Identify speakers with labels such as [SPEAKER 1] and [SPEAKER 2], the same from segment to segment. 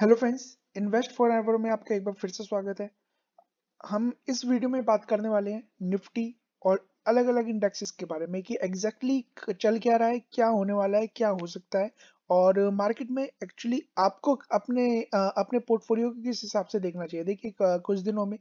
[SPEAKER 1] Hello friends invest forever में आपका एक बार फिर से स्वागत है हम इस वीडियो में बात करने वाले हैं निफ्टी और अलग अलग इंडेक्सेस के बारे में कि एग्जैक्टली exactly चल क्या रहा है क्या होने वाला है क्या हो सकता है और मार्केट में एक्चुअली आपको अपने अपने पोर्टफोलियो के किस हिसाब से देखना चाहिए देखिए कुछ दिनों में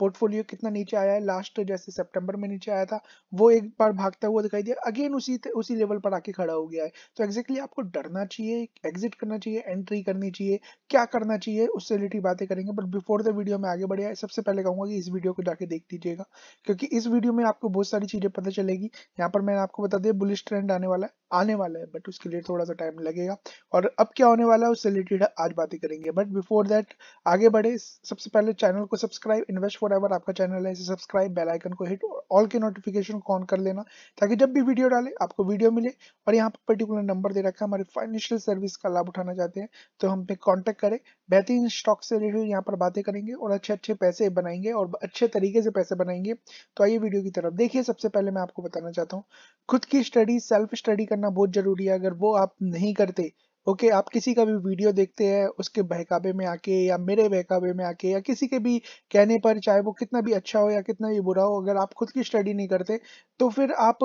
[SPEAKER 1] पोर्टफोलियो कितना नीचे आया है लास्ट जैसे सितंबर में नीचे आया था वो एक बार भागता हुआ दिखाई दिया अगेन उसी उसी लेवल पर आके खड़ा हो गया है तो एग्जैक्टली exactly आपको डरना चाहिए एग्जिट करना चाहिए एंट्री करनी चाहिए क्या करना चाहिए उससे रिलेटेड बातें करेंगे बट बिफोर द वीडियो में आगे बढ़िया सबसे पहले कहूंगा कि इस वीडियो को जाके देख दीजिएगा क्योंकि इस वीडियो में आपको बहुत सारी चीज़ें पता चलेगी यहाँ पर मैंने आपको बता दिया बुलिस ट्रेंड आने वाला है आने वाला है बट उसके लिए थोड़ा सा टाइम लगेगा और अब क्या होने वाला है उससे रिलेटेड आज बातें करेंगे बट बिफोर दैट आगे बढ़े सबसे पहले चैनल को सब्सक्राइब इन्वेस्ट फॉर एवर आपका चैनल है सब्सक्राइब बेल आइकन को हिट ऑल के नोटिफिकेशन को ऑन कर लेना ताकि जब भी वीडियो डाले आपको वीडियो मिले और यहाँ पर पर्टिकुलर नंबर दे रखा है हमारे फाइनेंशियल सर्विस का लाभ उठाना चाहते हैं तो हम पे कॉन्टेक्ट करें बेहतरीन स्टॉक से रिलेटेड यहाँ पर बातें करेंगे और अच्छे अच्छे पैसे बनाएंगे और अच्छे तरीके से पैसे बनाएंगे तो आइए वीडियो की तरफ देखिए सबसे पहले मैं आपको बताना चाहता हूँ खुद की स्टडी सेल्फ स्टडी करना बहुत जरूरी है अगर वो आप नहीं करते ओके आप किसी का भी वीडियो देखते हैं उसके बहकावे में आके या मेरे बहकावे में आके या किसी के भी कहने पर चाहे वो कितना भी अच्छा हो या कितना भी बुरा हो अगर आप खुद की स्टडी नहीं करते तो फिर आप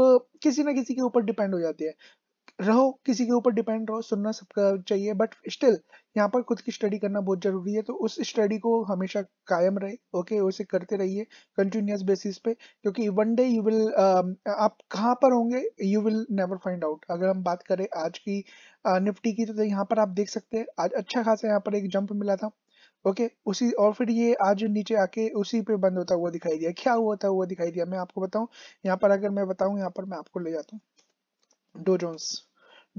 [SPEAKER 1] किसी ना किसी के ऊपर डिपेंड हो जाते हैं रहो किसी के ऊपर डिपेंड रहो सुनना सबका चाहिए बट स्टिल यहाँ पर खुद की स्टडी करना बहुत जरूरी है तो उस स्टडी को हमेशा कायम रहे ओके okay? उसे करते रहिए कंटिन्यूस बेसिस पे क्योंकि वन डे यू विल आप कहाँ पर होंगे you will never find out अगर हम बात करें आज की uh, निफ्टी की तो यहाँ पर आप देख सकते हैं आज अच्छा खासा यहाँ पर एक जंप मिला था ओके okay, उसी और फिर ये आज नीचे आके उसी पे बंद होता हुआ दिखाई दिया क्या हुआ था हुआ दिखाई दिया मैं आपको बताऊं यहाँ पर अगर मैं बताऊं यहाँ पर मैं आपको ले जाता हूँ डो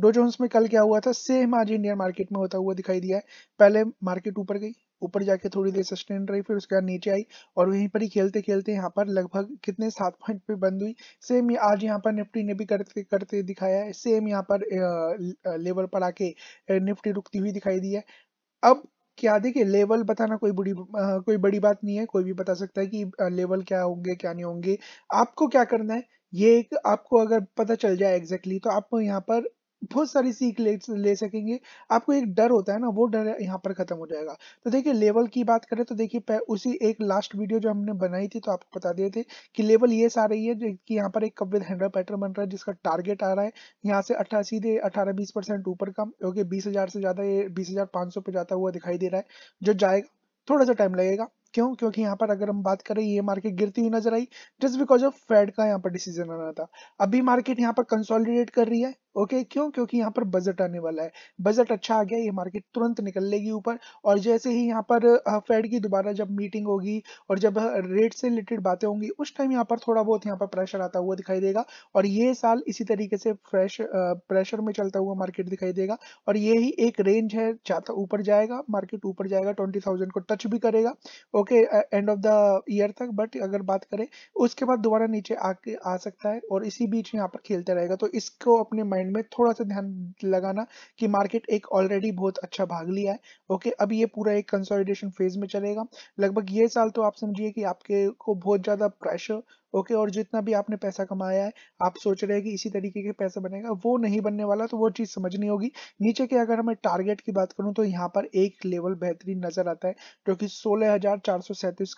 [SPEAKER 1] डोजोन्स में कल क्या हुआ था सेम आज इंडियन मार्केट में होता हुआ दिखाई दिया है पहले मार्केट ऊपर गई ऊपर जाके थोड़ी देर सस्टेन रही फिर उसके बाद नीचे आई और वहीं पर ही खेलते खेलते यहाँ पर लगभग कितने सात पॉइंट पे बंद हुई सेम आज यहाँ पर निफ्टी ने भी करते करते दिखाया है सेम यहाँ पर लेवल पर आके निफ्टी रुकती हुई दिखाई दी है अब क्या देखिए लेवल बताना कोई बड़ी कोई बड़ी बात नहीं है कोई भी बता सकता है कि लेवल क्या होंगे क्या नहीं होंगे आपको क्या करना है ये एक आपको अगर पता चल जाए एग्जैक्टली exactly, तो आप यहाँ पर बहुत सारी सीख ले, ले सकेंगे आपको एक डर होता है ना वो डर यहाँ पर खत्म हो जाएगा तो देखिए लेवल की बात करें तो देखिए उसी एक लास्ट वीडियो जो हमने बनाई थी तो आपको बता दिए थे कि लेवल ये सारे ही है कि यहाँ पर एक कब विद हैंडल पैटर्न बन रहा है जिसका टारगेट आ रहा है यहाँ से अट्ठासी सीधे अठारह बीस परसेंट ऊपर का ओके बीस हजार से ज्यादा ये बीस हजार सौ पे जाता हुआ दिखाई दे रहा है जो जाएगा थोड़ा सा टाइम लगेगा क्यों क्योंकि यहाँ पर अगर हम बात करें ये मार्केट गिरती हुई नजर आई जस्ट बिकॉज ऑफ फेड का यहाँ पर डिसीजन आना था अभी मार्केट यहाँ पर कंसोलिडेट कर रही है ओके okay, क्यों क्योंकि यहाँ पर बजट आने वाला है बजट अच्छा आ गया ये मार्केट तुरंत निकल लेगी ऊपर और जैसे ही यहाँ पर फेड की दोबारा जब मीटिंग होगी और जब रेट से रिलेटेड बातें होंगी उस टाइम यहाँ पर थोड़ा बहुत यहाँ पर प्रेशर आता हुआ दिखाई देगा और ये साल इसी तरीके से फ्रेश प्रेशर में चलता हुआ मार्केट दिखाई देगा और ये ही एक रेंज है ज्यादा ऊपर जाएगा मार्केट ऊपर जाएगा ट्वेंटी थाउजेंड को टच भी करेगा okay end of the year तक बट अगर बात करें उसके बाद दोबारा नीचे आके आ सकता है और इसी बीच यहाँ पर खेलता रहेगा तो इसको अपने माइंड ट्रेंड में थोड़ा सा ध्यान लगाना कि मार्केट एक ऑलरेडी बहुत अच्छा भाग लिया है ओके अब ये पूरा एक कंसोलिडेशन फेज में चलेगा लगभग ये साल तो आप समझिए कि आपके को बहुत ज़्यादा प्रेशर ओके और जितना भी आपने पैसा कमाया है आप सोच रहे हैं कि इसी तरीके के पैसा बनेगा वो नहीं बनने वाला तो वो चीज़ समझनी होगी नीचे के अगर मैं टारगेट की बात करूँ तो यहाँ पर एक लेवल बेहतरीन नज़र आता है जो कि सोलह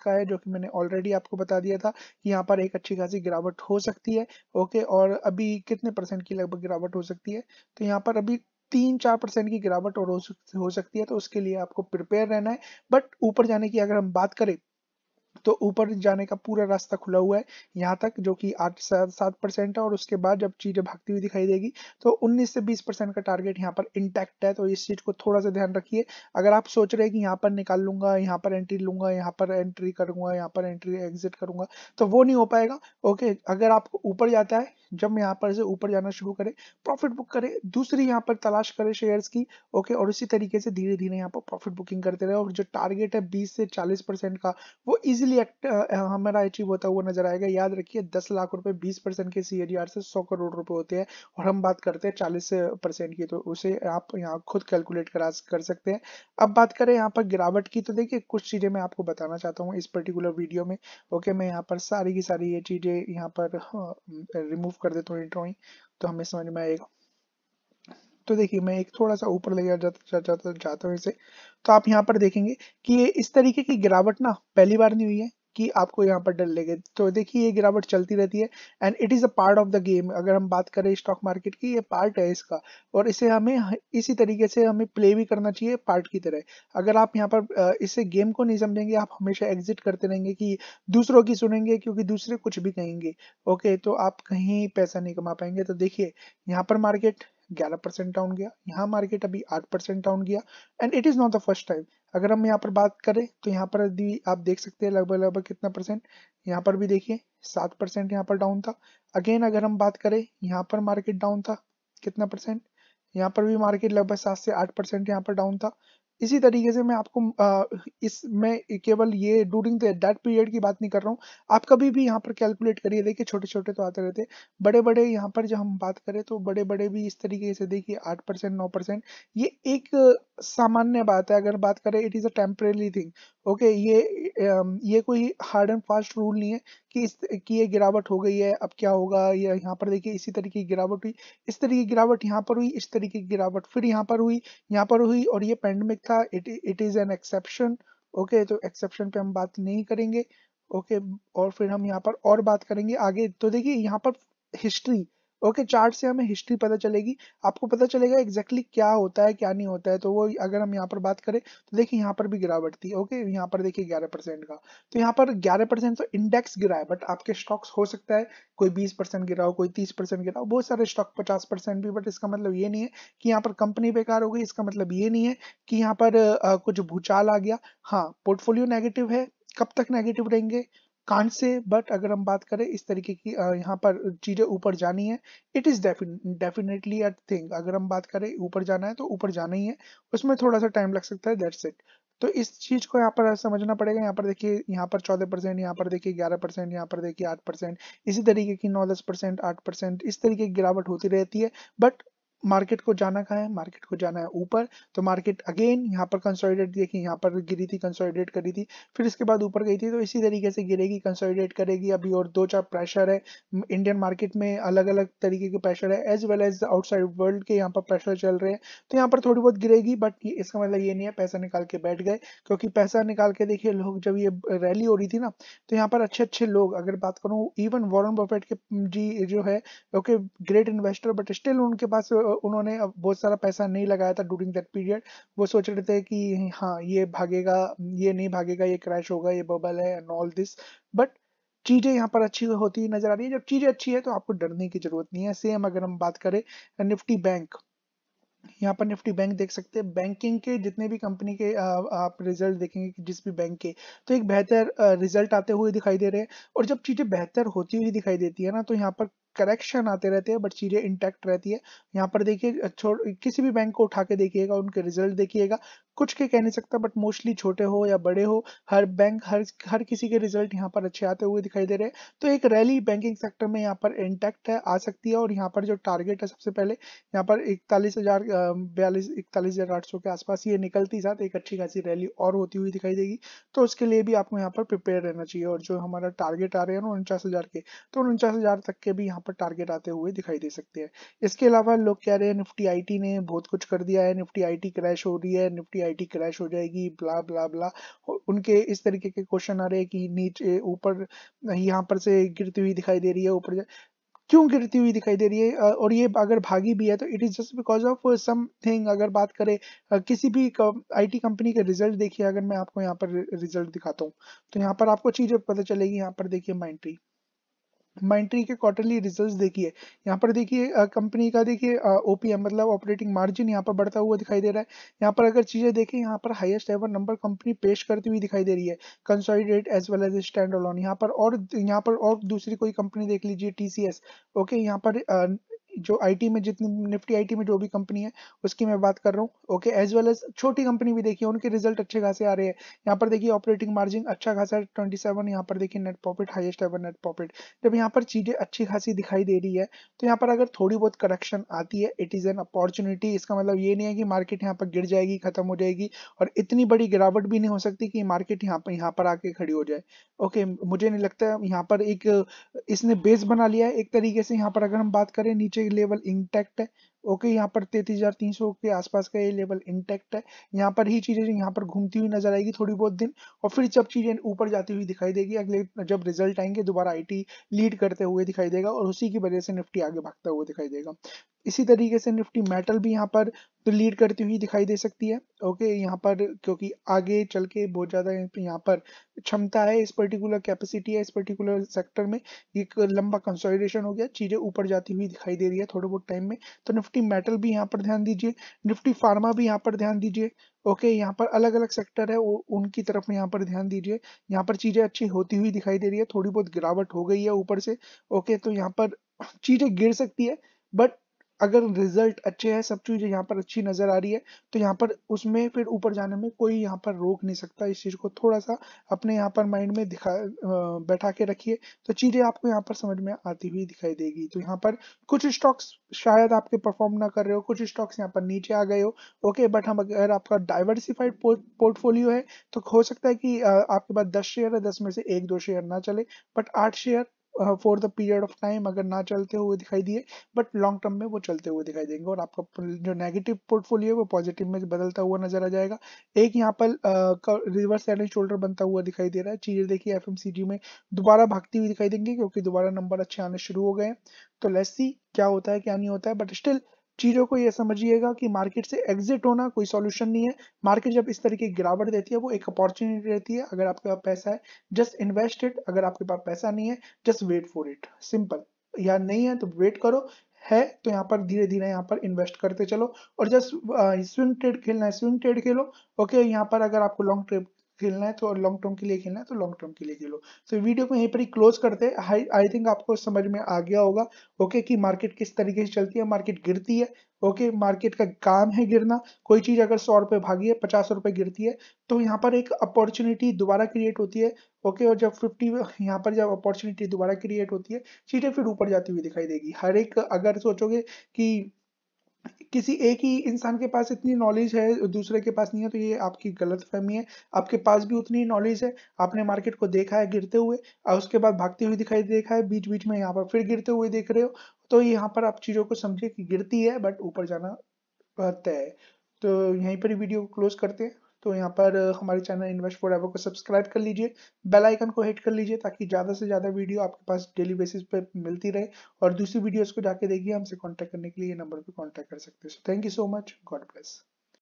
[SPEAKER 1] का है जो कि मैंने ऑलरेडी आपको बता दिया था कि यहाँ पर एक अच्छी खासी गिरावट हो सकती है ओके और अभी कितने परसेंट की लगभग गिरावट हो सकती है तो यहाँ पर अभी तीन चार परसेंट की गिरावट और हो सकती है तो उसके लिए आपको प्रिपेयर रहना है बट ऊपर जाने की अगर हम बात करें तो ऊपर जाने का पूरा रास्ता खुला हुआ है यहाँ तक जो कि आठ सात परसेंट है और उसके बाद जब चीज़ें भागती हुई दिखाई देगी तो 19 से 20 परसेंट का टारगेट यहाँ पर इंटैक्ट है तो इस चीज़ को थोड़ा सा ध्यान रखिए अगर आप सोच रहे हैं कि यहाँ पर निकाल लूंगा यहाँ पर एंट्री लूंगा यहाँ पर एंट्री करूंगा यहाँ पर एंट्री एग्जिट करूंगा तो वो नहीं हो पाएगा ओके अगर आपको ऊपर जाता है जब यहाँ पर से ऊपर जाना शुरू करे प्रॉफिट बुक करे दूसरी यहाँ पर तलाश करे शेयर्स की ओके और इसी तरीके से धीरे धीरे यहाँ पर प्रॉफिट बुकिंग करते रहे और जो टारगेट है बीस से चालीस परसेंट का वो easy easily act uh, uh, हमारा अचीव होता हुआ नजर आएगा याद रखिए दस लाख रुपए बीस परसेंट के सी से सौ करोड़ रुपए होते हैं और हम बात करते हैं चालीस परसेंट की तो उसे आप यहाँ खुद कैलकुलेट करा कर सकते हैं अब बात करें यहाँ पर गिरावट की तो देखिए कुछ चीजें मैं आपको बताना चाहता हूँ इस पर्टिकुलर वीडियो में ओके मैं यहाँ पर सारी की सारी ये चीजें यहाँ पर रिमूव हाँ, कर देता हूँ ड्रॉइंग तो हमें समझ में आएगा तो देखिए मैं एक थोड़ा सा ऊपर ले जाता जाता जाता हूँ इसे तो आप यहाँ पर देखेंगे कि ये इस तरीके की गिरावट ना पहली बार नहीं हुई है कि आपको यहाँ पर डर लेगा तो देखिए ये गिरावट चलती रहती है and it is a part of the game अगर हम बात करें स्टॉक मार्केट की ये पार्ट है इसका और इसे हमें इसी तरीके से हमें प्ले भी करना चाहिए पार्ट की तरह अगर आप यहाँ पर इसे गेम को नहीं समझेंगे आप हमेशा एग्जिट करते रहेंगे कि दूसरों की सुनेंगे क्योंकि दूसरे कुछ भी कहेंगे ओके तो आप कहीं पैसा नहीं कमा पाएंगे तो देखिए यहाँ पर मार्केट ग्यारह परसेंट डाउन गया यहाँ मार्केट अभी आठ परसेंट डाउन गया and it is not the first time अगर हम यहाँ पर बात करें तो यहाँ पर यदि आप देख सकते हैं लगभग लगभग कितना परसेंट यहाँ पर भी देखिए सात परसेंट यहाँ पर डाउन था अगेन अगर हम बात करें यहाँ पर मार्केट डाउन था कितना परसेंट यहाँ पर भी मार्केट लगभग सात से आठ परसेंट यहाँ पर डाउन था इसी तरीके से मैं आपको इसमें केवल ये डूरिंग दैट पीरियड की बात नहीं कर रहा हूँ आप कभी भी यहाँ पर कैलकुलेट करिए देखिए छोटे छोटे तो आते रहते बड़े बड़े यहाँ पर जब हम बात करें तो बड़े बड़े भी इस तरीके से देखिए आठ परसेंट नौ परसेंट ये एक सामान्य बात है अगर बात करें it is a temporary thing okay ये um, ये कोई हार्ड एंड फास्ट रूल नहीं है कि इस कि ये गिरावट हो गई है अब क्या होगा या यहाँ पर देखिए इसी तरीके की गिरावट हुई इस तरीके की गिरावट यहाँ पर हुई इस तरीके की गिरावट फिर यहाँ पर हुई यहाँ पर हुई और ये पेंडेमिक था it is an exception okay तो एक्सेप्शन पे हम बात नहीं करेंगे ओके okay, और फिर हम यहाँ पर और बात करेंगे आगे तो देखिए यहाँ पर हिस्ट्री ओके okay, चार्ट से हमें हिस्ट्री पता चलेगी आपको पता चलेगा एग्जैक्टली exactly क्या होता है क्या नहीं होता है तो वो अगर हम यहाँ पर बात करें तो देखिए यहाँ पर भी गिरावट थी ओके okay, यहाँ पर देखिए ग्यारह परसेंट का तो यहाँ पर ग्यारह परसेंट तो इंडेक्स गिरा है बट आपके स्टॉक्स हो सकता है कोई बीस परसेंट गिराओ कोई तीस परसेंट गिराओ बहुत सारे स्टॉक पचास परसेंट भी बट इसका मतलब ये नहीं है कि यहाँ पर कंपनी बेकार हो गई इसका मतलब ये नहीं है कि यहाँ पर आ, कुछ भूचाल आ गया हाँ पोर्टफोलियो नेगेटिव है कब तक नेगेटिव रहेंगे कांड से बट अगर हम बात करें इस तरीके की यहाँ पर चीज़ें ऊपर जानी है it is definitely a thing अगर हम बात करें ऊपर जाना है तो ऊपर जाना ही है उसमें थोड़ा सा टाइम लग सकता है दैट्स इट तो इस चीज़ को यहाँ पर समझना पड़ेगा यहाँ पर देखिए यहाँ पर चौदह परसेंट यहाँ पर देखिए ग्यारह परसेंट यहाँ पर देखिए आठ परसेंट इसी तरीके की नौ दस परसेंट आठ परसेंट इस तरीके की गिरावट होती रहती है बट मार्केट को जाना कहा है मार्केट को जाना है ऊपर तो मार्केट अगेन यहाँ पर कंसोलिडेट देखिए यहाँ पर गिरी थी कंसोलिडेट करी थी फिर इसके बाद ऊपर गई थी तो इसी तरीके से गिरेगी कंसोलिडेट करेगी अभी और दो चार प्रेशर है इंडियन मार्केट में अलग अलग तरीके के प्रेशर है as well as outside world के यहाँ पर प्रेशर चल रहे हैं तो यहाँ पर थोड़ी बहुत गिरेगी बट इसका मतलब ये नहीं है पैसा निकाल के बैठ गए क्योंकि पैसा निकाल के देखिए लोग जब ये रैली हो रही थी ना तो यहाँ पर अच्छे अच्छे लोग अगर बात करूँ इवन वॉरन बफेट के जी जो है okay great investor but still उनके पास उन्होंने बहुत सारा पैसा नहीं लगाया था डूरिंग दैट पीरियड वो सोच रहे थे कि हाँ ये भागेगा ये नहीं भागेगा ये क्रैश होगा ये बबल है एंड ऑल दिस बट चीज़ें यहाँ पर अच्छी होती नजर आ रही है जब चीज़ें अच्छी है तो आपको डरने की जरूरत नहीं है सेम अगर हम बात करें निफ्टी बैंक यहाँ पर निफ्टी बैंक देख सकते हैं बैंकिंग के जितने भी कंपनी के आप रिजल्ट देखेंगे जिस भी बैंक के तो एक बेहतर रिजल्ट आते हुए दिखाई दे रहे हैं और जब चीज़ें बेहतर होती हुई दिखाई देती है ना तो यहाँ पर करेक्शन आते रहते हैं बट चीज़ें इंटैक्ट रहती है यहाँ पर देखिए किसी भी बैंक को उठा के देखिएगा उनके रिजल्ट देखिएगा कुछ के कह नहीं सकता बट मोस्टली छोटे हो या बड़े हो हर बैंक हर हर किसी के रिजल्ट यहाँ पर अच्छे आते हुए दिखाई दे रहे हैं तो एक रैली बैंकिंग सेक्टर में यहाँ पर इंटैक्ट है आ सकती है और यहाँ पर जो टारगेट है सबसे पहले यहाँ पर इकतालीस हजार बयालीस इकतालीस हजार आठ सौ के आसपास ये निकलती साथ एक अच्छी खासी रैली और होती हुई दिखाई देगी तो उसके लिए भी आपको यहाँ पर प्रिपेयर रहना चाहिए और जो हमारा टारगेट आ रहे हैं ना उनचास हजार के तो उनचास हजार तक के भी यहाँ पर टारगेट आते हुए दिखाई दे सकते हैं इसके अलावा लोग कह रहे हैं निफ्टी आईटी ने बहुत कुछ कर दिया है निफ्टी आईटी क्रैश हो रही है निफ्टी आईटी क्रैश हो जाएगी ब्ला ब्ला ब्ला उनके इस तरीके के क्वेश्चन आ रहे हैं कि नीचे ऊपर यहाँ पर से गिरती हुई दिखाई दे रही है ऊपर क्यों गिरती हुई दिखाई दे रही है और ये अगर भागी भी है तो it is just because of something अगर बात करें किसी भी आईटी कंपनी का रिजल्ट देखिए अगर मैं आपको यहाँ पर रिजल्ट दिखाता हूँ तो यहाँ पर आपको चीजें पता चलेगी यहाँ पर देखिए माइंट्री माइंट्री के क्वार्टरली रिजल्ट्स देखिए यहाँ पर देखिए कंपनी का देखिए ओपीएम मतलब ऑपरेटिंग मार्जिन यहाँ पर बढ़ता हुआ दिखाई दे रहा है यहाँ पर अगर चीजें देखें यहाँ पर हाईएस्ट एवर नंबर कंपनी पेश करती हुई दिखाई दे रही है consolidate as well as stand यहाँ पर और यहाँ पर और दूसरी कोई कंपनी देख लीजिए टीसीएस ओके यहाँ पर जो आईटी में जितनी निफ्टी आईटी में जो भी कंपनी है उसकी मैं बात कर रहा हूँ ओके एज वेल एज छोटी कंपनी भी देखिए उनके रिजल्ट अच्छे खासे आ रहे हैं यहाँ पर देखिए ऑपरेटिंग मार्जिन अच्छा खासा ट्वेंटी सेवन यहाँ पर देखिए net profit highest ever net profit जब यहाँ पर चीजें अच्छी खासी दिखाई दे रही है तो यहाँ पर अगर थोड़ी बहुत करेक्शन आती है इट इज एन अपॉर्चुनिटी इसका मतलब ये नहीं है कि मार्केट यहाँ पर गिर जाएगी खत्म हो जाएगी और इतनी बड़ी गिरावट भी नहीं हो सकती कि मार्केट यहाँ पर यहाँ पर आके खड़ी हो जाए ओके मुझे नहीं लगता यहाँ पर एक इसने बेस बना लिया है एक तरीके से यहाँ पर अगर हम बात करें नीचे लेवल इंटैक्ट है ओके यहाँ पर तैतीस हजार तीन सौ के आसपास का ये लेवल इंटेक्ट है यहाँ पर ही चीजें यहाँ पर घूमती हुई नजर आएगी थोड़ी बहुत दिन और फिर जब चीजें ऊपर जाती हुई दिखाई देगी अगले जब रिजल्ट आएंगे दोबारा आईटी लीड करते हुए दिखाई देगा और उसी की वजह से निफ्टी आगे भागता हुआ दिखाई देगा इसी तरीके से निफ्टी मेटल भी यहाँ पर तो लीड करती हुई दिखाई दे सकती है ओके यहाँ पर क्योंकि आगे चल के बहुत ज़्यादा यहाँ पर क्षमता है इस पर्टिकुलर कैपेसिटी है इस पर्टिकुलर सेक्टर में एक लंबा कंसोलिडेशन हो गया चीज़ें ऊपर जाती हुई दिखाई दे रही है थोड़े बहुत टाइम में तो निफ्टी निफ्टी मेटल भी यहाँ पर ध्यान दीजिए निफ्टी फार्मा भी यहाँ पर ध्यान दीजिए ओके यहाँ पर अलग अलग सेक्टर है वो उनकी तरफ यहाँ पर ध्यान दीजिए यहाँ पर चीजें अच्छी होती हुई दिखाई दे रही है थोड़ी बहुत गिरावट हो गई है ऊपर से ओके तो यहाँ पर चीजें गिर सकती है बट अगर रिजल्ट अच्छे हैं सब चीज़ें यहाँ पर अच्छी नज़र आ रही है तो यहाँ पर उसमें फिर ऊपर जाने में कोई यहाँ पर रोक नहीं सकता इस चीज़ को थोड़ा सा अपने यहाँ पर माइंड में दिखा बैठा के रखिए तो चीज़ें आपको यहाँ पर समझ में आती हुई दिखाई देगी तो यहाँ पर कुछ स्टॉक्स शायद आपके परफॉर्म ना कर रहे हो कुछ स्टॉक्स यहाँ पर नीचे आ गए हो ओके बट हम अगर आपका डाइवर्सिफाइड पोर्टफोलियो है तो हो सकता है कि आपके पास दस शेयर है दस में से एक दो शेयर ना चले बट आठ share for the period of time अगर ना चलते हुए दिखाई दिए बट लॉन्ग टर्म में वो चलते हुए दिखाई देंगे और आपका जो नेगेटिव पोर्टफोलियो है वो पॉजिटिव में बदलता हुआ नजर आ जाएगा एक यहाँ पर रिवर्स एंड शोल्डर बनता हुआ दिखाई दे रहा है चीज देखिए एफ में दोबारा भागती हुई दिखाई देंगे क्योंकि दोबारा नंबर अच्छे आने शुरू हो गए तो लेट्स सी क्या होता है क्या नहीं होता है बट स्टिल चीज़ों को यह समझिएगा कि मार्केट से एग्जिट होना कोई सॉल्यूशन नहीं है मार्केट जब इस तरह की गिरावट देती है वो एक अपॉर्चुनिटी रहती है अगर आपके पास पैसा है जस्ट इन्वेस्ट इट अगर आपके पास पैसा नहीं है just wait for it simple या नहीं है तो वेट करो है तो यहाँ पर धीरे धीरे यहाँ पर इन्वेस्ट करते चलो और जस्ट स्विंग ट्रेड खेलना है स्विंग ट्रेड खेलो ओके यहाँ पर अगर आपको लॉन्ग ट्रेड खेलना है तो लॉन्ग टर्म के लिए खेलना है तो लॉन्ग टर्म के लिए खेलो तो so, वीडियो को यहीं पर ही क्लोज करते हैं आई थिंक आपको समझ में आ गया होगा ओके कि मार्केट किस तरीके से चलती है मार्केट गिरती है ओके मार्केट का काम है गिरना कोई चीज अगर सौ रुपए भागी है पचास रुपए गिरती है तो यहाँ पर एक अपॉर्चुनिटी दोबारा क्रिएट होती है ओके और जब फिफ्टी यहाँ पर जब अपॉर्चुनिटी दोबारा क्रिएट होती है चीजें फिर ऊपर जाती हुई दिखाई देगी हर एक अगर सोचोगे कि किसी एक ही इंसान के पास इतनी नॉलेज है दूसरे के पास नहीं है तो ये आपकी गलत फहमी है आपके पास भी उतनी नॉलेज है आपने मार्केट को देखा है गिरते हुए और उसके बाद भागते हुए दिखाई देखा है बीच बीच में यहाँ पर फिर गिरते हुए देख रहे हो तो यहाँ पर आप चीज़ों को समझे कि गिरती है बट ऊपर जाना तय है तो यहीं पर वीडियो को क्लोज करते हैं तो यहाँ पर हमारे चैनल इन्वेस्ट फॉर को सब्सक्राइब कर लीजिए बेल आइकन को हिट कर लीजिए ताकि ज़्यादा से ज़्यादा वीडियो आपके पास डेली बेसिस पे मिलती रहे और दूसरी वीडियोस को जाके देखिए हमसे कांटेक्ट करने के लिए नंबर पे कांटेक्ट कर सकते हैं so thank you so much God bless